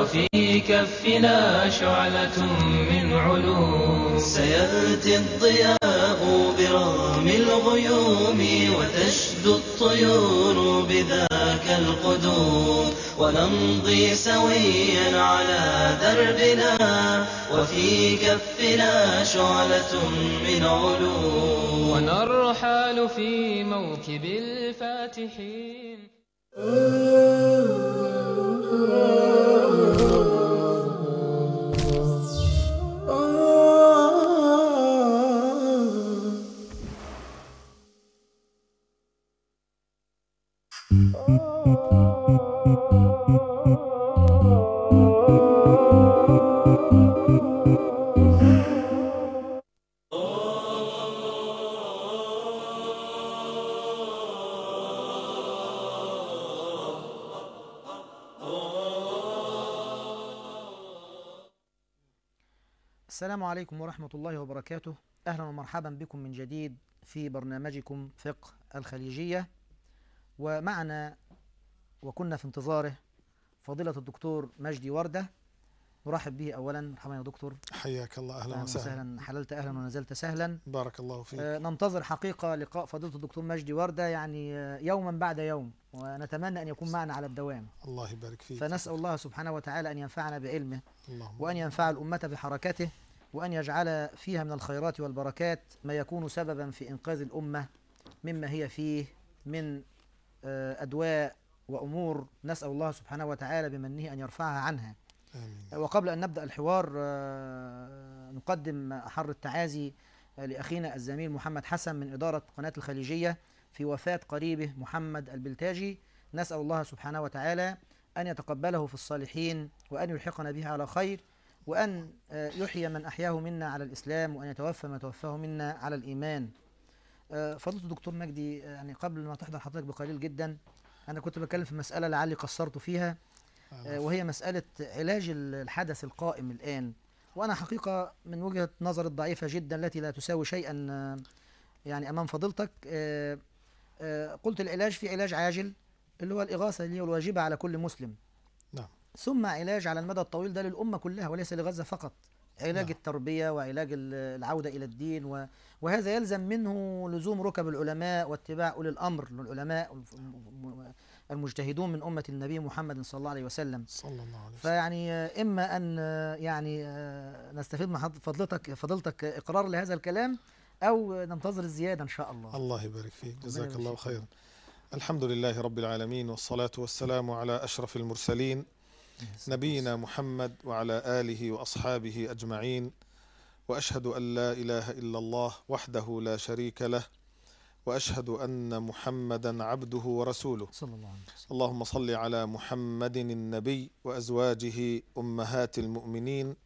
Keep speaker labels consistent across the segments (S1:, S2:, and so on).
S1: وفي كفنا شعلة من علوم سيأتي الضياء برغم الغيوم وتشدو الطيور بذاك القدوم ونمضي سويا على دربنا
S2: وفي كفنا شعلة
S1: من علوم ونرحال في موكب
S2: الفاتحين
S1: Oh, السلام عليكم ورحمة الله وبركاته أهلا ومرحبا بكم من جديد في برنامجكم فقه الخليجية ومعنا وكنا في انتظاره فضيلة الدكتور مجدي وردة نرحب به اولا مرحبا يا دكتور حياك الله اهلا وسهلا وسهلا حللت اهلا ونزلت سهلا بارك الله فيك آه ننتظر حقيقه لقاء فضيله الدكتور مجدي ورده يعني آه يوما بعد يوم ونتمنى ان يكون معنا على الدوام
S2: الله يبارك فيك فنسال
S1: الله سبحانه وتعالى ان ينفعنا بعلمه اللهم وان ينفع الامه بحركته وان يجعل فيها من الخيرات والبركات ما يكون سببا في انقاذ الامه مما هي فيه من آه ادواء وامور نسال الله سبحانه وتعالى بمنه ان يرفعها عنها آمين. وقبل أن نبدأ الحوار آه، نقدم أحر التعازي لأخينا الزميل محمد حسن من إدارة قناة الخليجية في وفاة قريبه محمد البلتاجي نسأل الله سبحانه وتعالى أن يتقبله في الصالحين وأن يلحقنا به على خير وأن آه، يحيي من أحياه منا على الإسلام وأن يتوفى من توفاه منا على الإيمان آه، فضلت الدكتور مجدي يعني قبل ما تحضر حضرتك بقليل جدا أنا كنت بتكلم في مسألة لعلي قصرت فيها آه، آه، وهي مسألة علاج الحدث القائم الآن وأنا حقيقة من وجهة نظر الضعيفة جدا التي لا تساوي شيئا آه، يعني أمام فضيلتك قلت العلاج في علاج عاجل اللي هو الإغاثة اللي هي الواجبة على كل مسلم نعم ثم علاج على المدى الطويل ده للأمة كلها وليس لغزة فقط علاج نعم. التربية وعلاج العودة إلى الدين و... وهذا يلزم منه لزوم ركب العلماء واتباع أولي الأمر للعلماء المجتهدون من أمة النبي محمد صلى الله عليه وسلم صلى الله عليه وسلم فيعني آه، إما أن آه، يعني آه، نستفيد من فضلتك فضلتك إقرار لهذا الكلام أو ننتظر الزيادة إن شاء الله
S2: الله يبارك فيك جزاك الله خيرا الحمد لله رب العالمين والصلاة والسلام على أشرف المرسلين نبينا محمد وعلى آله وأصحابه أجمعين وأشهد أن لا إله إلا الله وحده لا شريك له واشهد ان محمدا عبده ورسوله صلى الله عليه وسلم اللهم صل على محمد النبي وازواجه امهات المؤمنين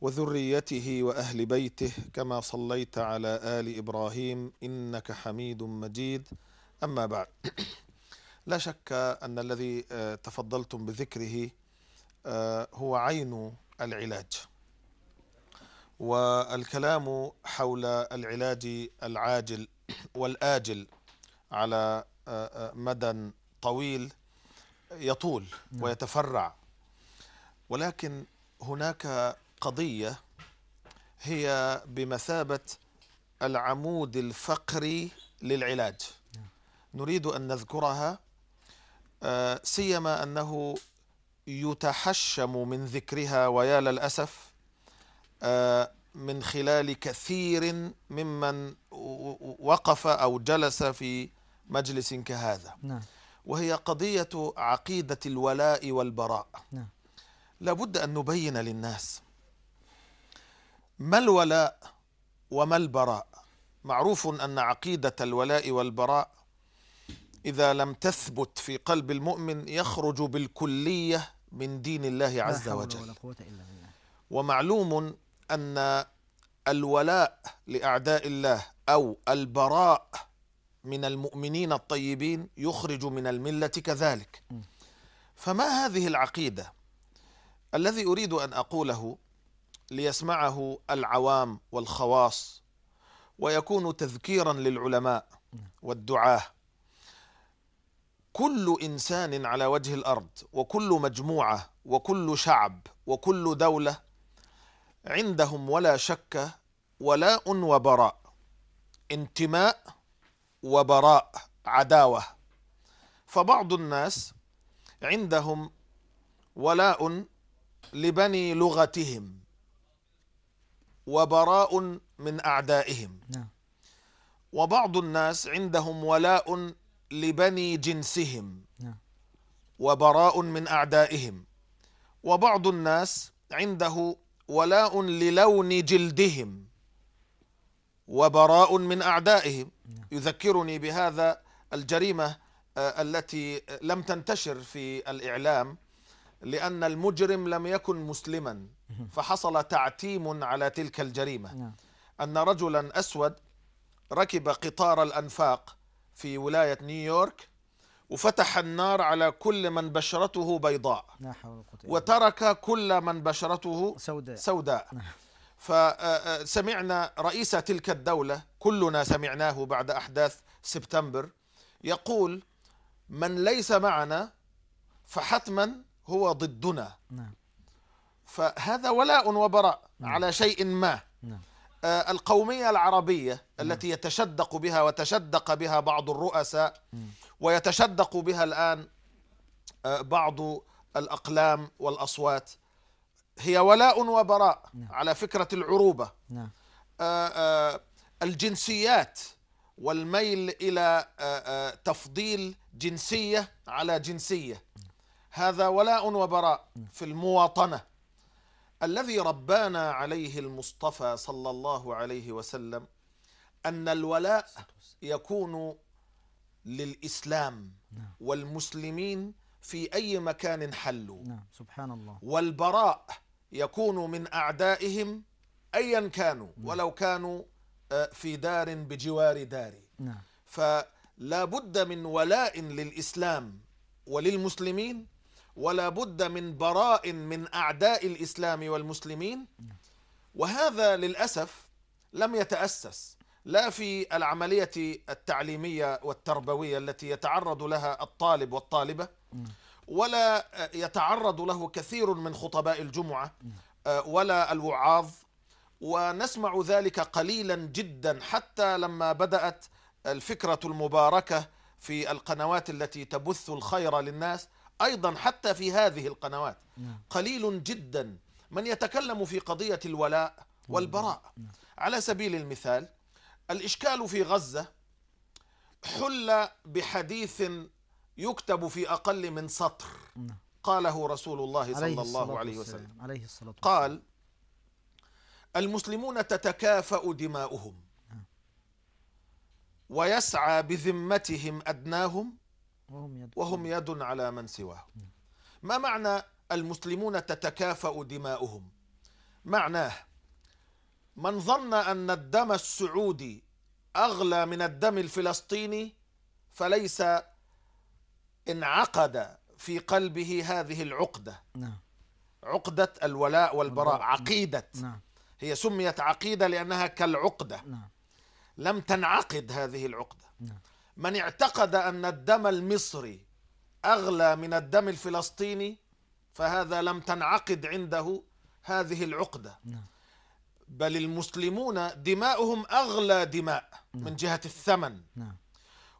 S2: وذريته واهل بيته كما صليت على ال ابراهيم انك حميد مجيد اما بعد لا شك ان الذي آه، تفضلتم بذكره آه، هو عين العلاج والكلام حول العلاج العاجل والآجل على آه، آه، مدى طويل يطول نعم. ويتفرع ولكن هناك قضية هي بمثابة العمود الفقري للعلاج نعم. نريد أن نذكرها آه، سيما أنه يتحشم من ذكرها ويا للأسف آه، من خلال كثير ممن وقف أو جلس في مجلس كهذا نعم. وهي قضية عقيدة الولاء والبراء نعم. لابد أن نبين للناس ما الولاء وما البراء معروف أن عقيدة الولاء والبراء إذا لم تثبت في قلب المؤمن يخرج بالكلية من دين الله عز وجل ومعلوم أن الولاء لأعداء الله أو البراء من المؤمنين الطيبين يخرج من الملة كذلك فما هذه العقيدة الذي أريد أن أقوله ليسمعه العوام والخواص ويكون تذكيرا للعلماء والدعاه كل انسان على وجه الارض وكل مجموعه وكل شعب وكل دوله عندهم ولا شك ولاء وبراء انتماء وبراء عداوه فبعض الناس عندهم ولاء لبني لغتهم وبراء من اعدائهم نعم. وبعض الناس عندهم ولاء لبني جنسهم نعم. وبراء من اعدائهم وبعض الناس عنده ولاء للون جلدهم وبراء من أعدائهم نعم. يذكرني بهذا الجريمة آه، التي لم تنتشر في الإعلام لأن المجرم لم يكن مسلما فحصل تعتيم على تلك الجريمة نعم. أن رجلا أسود ركب قطار الأنفاق في ولاية نيويورك وفتح النار على كل من بشرته بيضاء وترك كل من بشرته سوداء, سوداء. نعم. فسمعنا آه، آه، رئيس تلك الدولة كلنا سمعناه بعد أحداث سبتمبر يقول من ليس معنا فحتما هو ضدنا نعم. فهذا ولاء وبراء نعم. على شيء ما نعم. آه، القومية العربية نعم. التي يتشدق بها وتشدق بها بعض الرؤساء ويتشدق بها الآن آه، بعض الأقلام والأصوات هي ولاء وبراء نعم. على فكرة العروبة نعم. آآ آه، آآ آه، الجنسيات والميل إلى تفضيل جنسية على جنسية هذا ولاء وبراء نعم. في المواطنة الذي ربانا عليه المصطفى صلى الله عليه وسلم أن الولاء يكون للإسلام نعم. والمسلمين في أي مكان حلوا نعم سبحان الله والبراء يكون من أعدائهم أيا كانوا نعم. ولو كانوا آه، في دار بجوار داري نعم. فلا بد من ولاء للإسلام وللمسلمين ولا بد من براء من أعداء الإسلام والمسلمين نعم. وهذا للأسف لم يتأسس لا في العملية التعليمية والتربوية التي يتعرض لها الطالب والطالبة ولا يتعرض له كثير من خطباء الجمعة آه، ولا الوعاظ ونسمع ذلك قليلا جدا حتى لما بدأت الفكرة المباركة في القنوات التي تبث الخير للناس أيضا حتى في هذه القنوات نعم. قليل جدا من يتكلم في قضية الولاء والبراء على سبيل المثال الإشكال في غزة حل بحديث يكتب في أقل من سطر نعم. قاله رسول الله صلى الله عليه وسلم عليه الصلاة والسلام قال المسلمون تتكافأ دماؤهم نعم. ويسعى بذمتهم أدناهم وهم يد على من سواهم نعم. ما معنى المسلمون تتكافأ دماؤهم معناه من ظن أن الدم السعودي أغلى من الدم الفلسطيني فليس انعقد في قلبه هذه العقدة نعم. عقدة الولاء والبراء نعم. عقيدة نعم. هي سميت عقيدة لأنها كالعقدة نعم. لم تنعقد هذه العقدة نعم. من اعتقد أن الدم المصري أغلى من الدم الفلسطيني فهذا لم تنعقد عنده هذه العقدة نعم. بل المسلمون دماؤهم أغلى دماء نعم. من جهة الثمن نعم.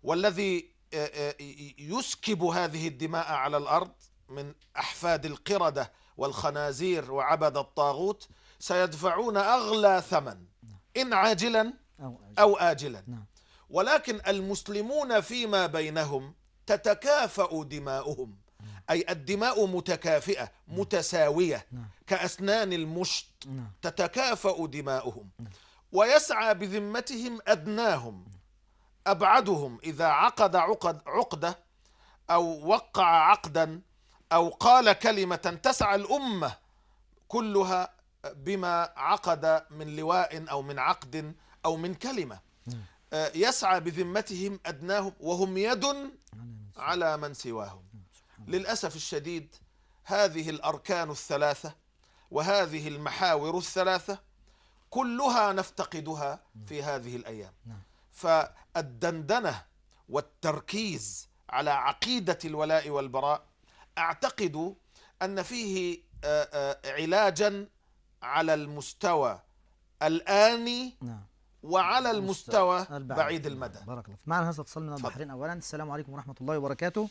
S2: والذي آه، آه، يسكب هذه الدماء على الأرض من أحفاد القردة والخنازير وعبد الطاغوت سيدفعون أغلى ثمن نعم. إن عاجلا أو آجلا نعم. ولكن المسلمون فيما بينهم تتكافأ دماؤهم أي الدماء متكافئة نعم. متساوية نعم. كأسنان المشط نعم. تتكافأ دماؤهم ويسعى بذمتهم أدناهم أبعدهم إذا عقد عقد عقدة أو وقع عقدا أو قال كلمة تسعى الأمة كلها بما عقد من لواء أو من عقد أو من كلمة آه، يسعى بذمتهم أدناهم وهم يد على من سواهم للأسف الشديد هذه الأركان الثلاثة وهذه المحاور الثلاثة كلها نفتقدها في هذه الأيام نعم. فالدندنة والتركيز على عقيدة الولاء والبراء أعتقد أن فيه علاجا على المستوى الآني نعم. وعلى المستوى بعيد المدى بارك الله
S1: معنا هذا اتصال من البحرين أولا السلام عليكم ورحمة الله وبركاته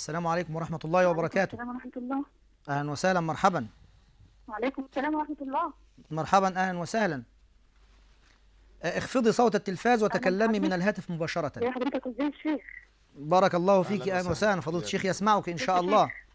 S1: السلام عليكم ورحمة الله وبركاته السلام ورحمة الله أهلا وسهلا مرحبا وعليكم السلام ورحمة الله مرحبا أهلا وسهلا آه، اخفضي صوت التلفاز وتكلمي من الهاتف مباشرة يا حضرتك ازاي الشيخ بارك الله فيك أهلا وسهلا فضيلة الشيخ يسمعك إن شاء الله